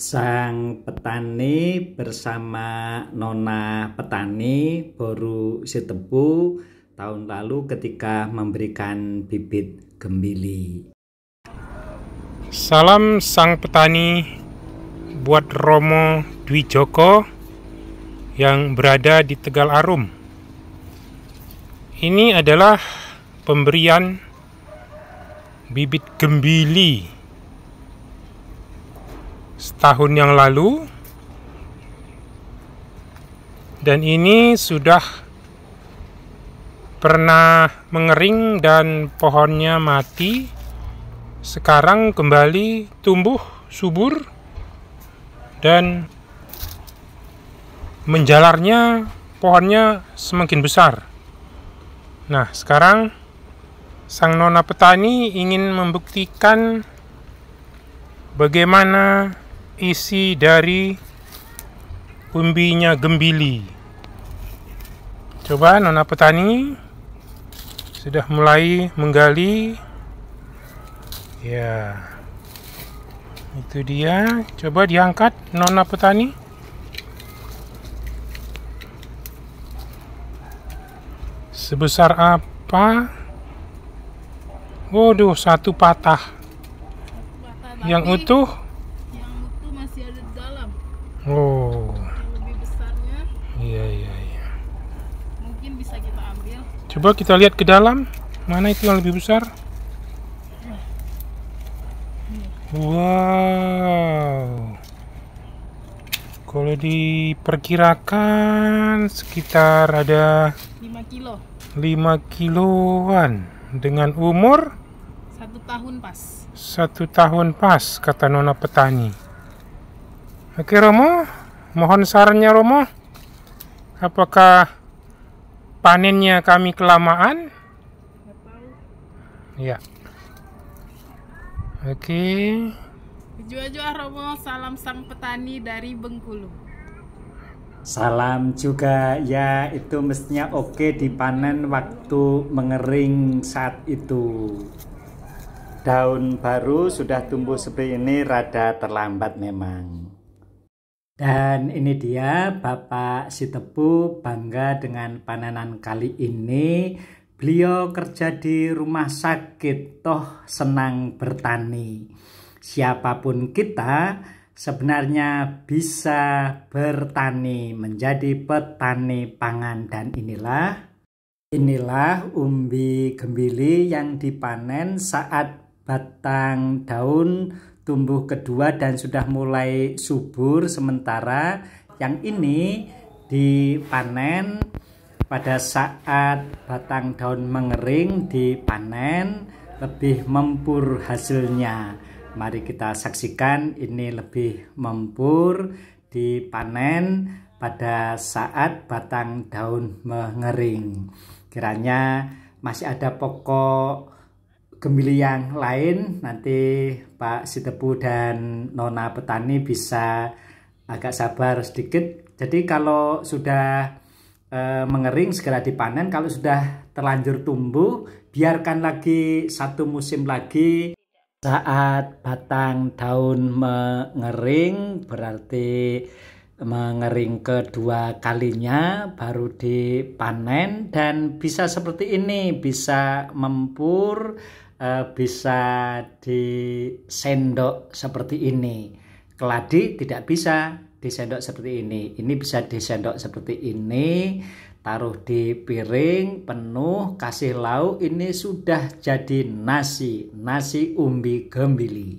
Sang petani bersama nona petani baru Setepu tahun lalu ketika memberikan bibit gembili. Salam sang petani buat Romo Dwi Joko yang berada di Tegal Arum. Ini adalah pemberian bibit gembili setahun yang lalu dan ini sudah pernah mengering dan pohonnya mati sekarang kembali tumbuh subur dan menjalarnya pohonnya semakin besar nah sekarang sang nona petani ingin membuktikan bagaimana isi dari umbinya gembili. Coba nona petani sudah mulai menggali. Ya. Itu dia. Coba diangkat nona petani. Sebesar apa? Waduh, satu patah. Yang utuh oh iya iya iya mungkin bisa kita ambil coba kita lihat ke dalam mana itu yang lebih besar wow kalau diperkirakan sekitar ada 5 kilo 5 kiloan dengan umur satu tahun pas satu tahun pas kata nona petani Oke Romo, mohon sarannya Romo, apakah panennya kami kelamaan? Ya. Oke. Jua-jua Romo, salam sang petani dari Bengkulu. Salam juga ya itu mestinya oke dipanen waktu mengering saat itu. Daun baru sudah tumbuh seperti ini rada terlambat memang. Dan ini dia Bapak Sitepu bangga dengan panenan kali ini. Beliau kerja di rumah sakit, toh senang bertani. Siapapun kita sebenarnya bisa bertani, menjadi petani pangan dan inilah inilah umbi gembili yang dipanen saat batang daun tumbuh kedua dan sudah mulai subur sementara yang ini dipanen pada saat batang daun mengering dipanen lebih mempur hasilnya mari kita saksikan ini lebih mempur dipanen pada saat batang daun mengering kiranya masih ada pokok gemili yang lain nanti Pak Sitepu dan Nona Petani bisa agak sabar sedikit. Jadi kalau sudah e, mengering segera dipanen, kalau sudah terlanjur tumbuh biarkan lagi satu musim lagi. Saat batang daun mengering berarti mengering kedua kalinya baru dipanen dan bisa seperti ini bisa mempur Eh, bisa disendok seperti ini. Keladi tidak bisa disendok seperti ini. Ini bisa disendok seperti ini, taruh di piring penuh, kasih lauk, ini sudah jadi nasi, nasi umbi gembili.